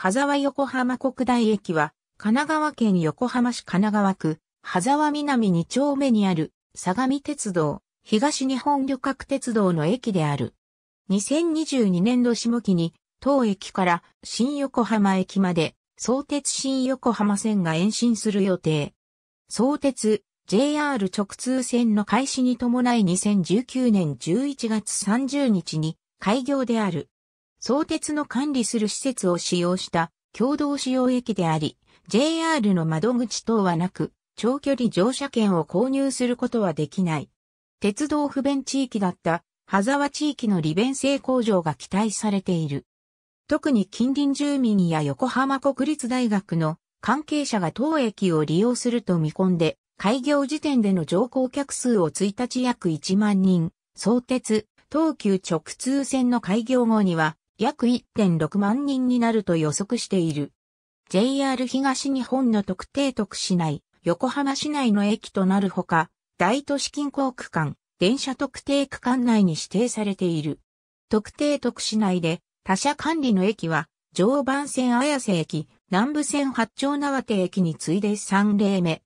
羽沢横浜国大駅は、神奈川県横浜市神奈川区、羽沢南2丁目にある、相模鉄道、東日本旅客鉄道の駅である。2022年度下期に、当駅から新横浜駅まで、相鉄新横浜線が延伸する予定。相鉄、JR 直通線の開始に伴い2019年11月30日に開業である。相鉄の管理する施設を使用した共同使用駅であり、JR の窓口等はなく、長距離乗車券を購入することはできない。鉄道不便地域だった羽沢地域の利便性向上が期待されている。特に近隣住民や横浜国立大学の関係者が当駅を利用すると見込んで、開業時点での乗降客数を1日約1万人、相鉄、東急直通線の開業後には約1.6万人になると予測している。JR 東日本の特定特市内、横浜市内の駅となるほか、大都市近郊区間、電車特定区間内に指定されている。特定特市内で、他社管理の駅は、常磐線綾瀬駅、南部線八丁縄手駅に次いで3例目。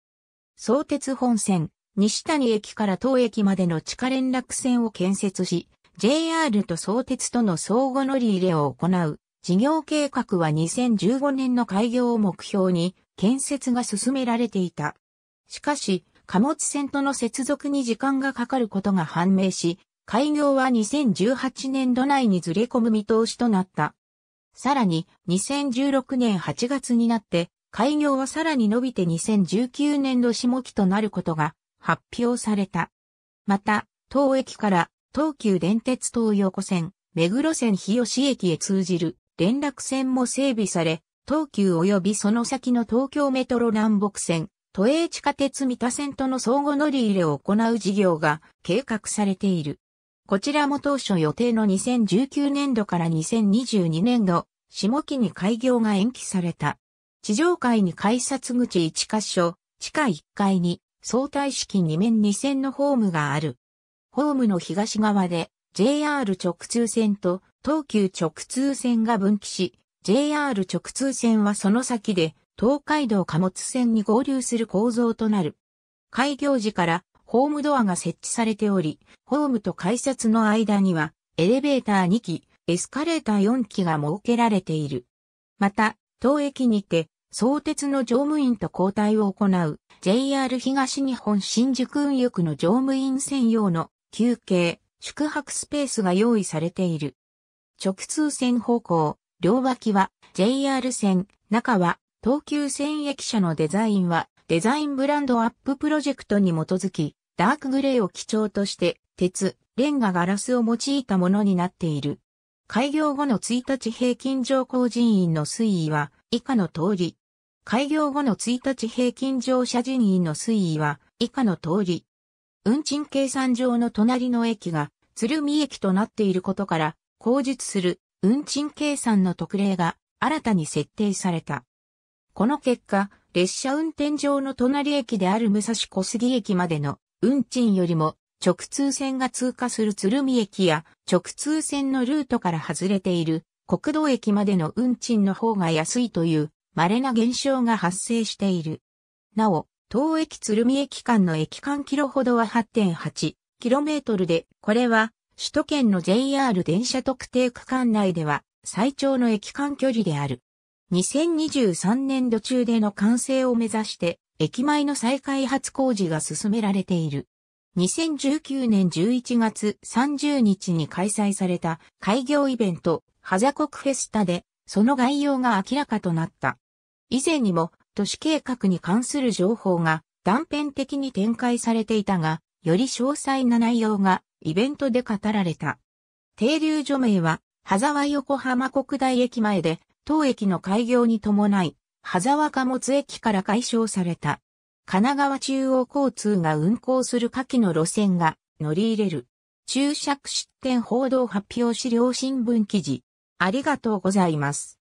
相鉄本線、西谷駅から当駅までの地下連絡線を建設し、JR と相鉄との相互乗り入れを行う事業計画は2015年の開業を目標に建設が進められていた。しかし、貨物船との接続に時間がかかることが判明し、開業は2018年度内にずれ込む見通しとなった。さらに、2016年8月になって、開業はさらに伸びて2019年度下期となることが発表された。また、当駅から東急電鉄東横線、目黒線日吉駅へ通じる連絡線も整備され、東急及びその先の東京メトロ南北線、都営地下鉄三田線との相互乗り入れを行う事業が計画されている。こちらも当初予定の2019年度から2022年度、下期に開業が延期された。地上階に改札口1カ所、地下1階に相対式2面2線のホームがある。ホームの東側で JR 直通線と東急直通線が分岐し、JR 直通線はその先で東海道貨物線に合流する構造となる。開業時からホームドアが設置されており、ホームと改札の間にはエレベーター2機、エスカレーター4機が設けられている。また、当駅にて相鉄の乗務員と交代を行う JR 東日本新宿運輸区の乗務員専用の休憩、宿泊スペースが用意されている。直通線方向、両脇は JR 線、中は東急線駅舎のデザインはデザインブランドアッププロジェクトに基づき、ダークグレーを基調として鉄、レンガガラスを用いたものになっている。開業後の1日平均乗降人員の推移は以下の通り。開業後の1日平均乗車人員の推移は以下の通り。運賃計算上の隣の駅が鶴見駅となっていることから、口述する運賃計算の特例が新たに設定された。この結果、列車運転上の隣駅である武蔵小杉駅までの運賃よりも直通線が通過する鶴見駅や直通線のルートから外れている国道駅までの運賃の方が安いという稀な現象が発生している。なお、東駅鶴見駅間の駅間キロほどは 8.8km で、これは首都圏の JR 電車特定区間内では最長の駅間距離である。2023年度中での完成を目指して、駅前の再開発工事が進められている。2019年11月30日に開催された開業イベント、ハザコクフェスタで、その概要が明らかとなった。以前にも都市計画に関する情報が断片的に展開されていたが、より詳細な内容がイベントで語られた。停留所名は、羽沢横浜国大駅前で、当駅の開業に伴い、羽沢貨物駅から解消された。神奈川中央交通が運行する下記の路線が乗り入れる。注釈出展報道発表資料新聞記事。ありがとうございます。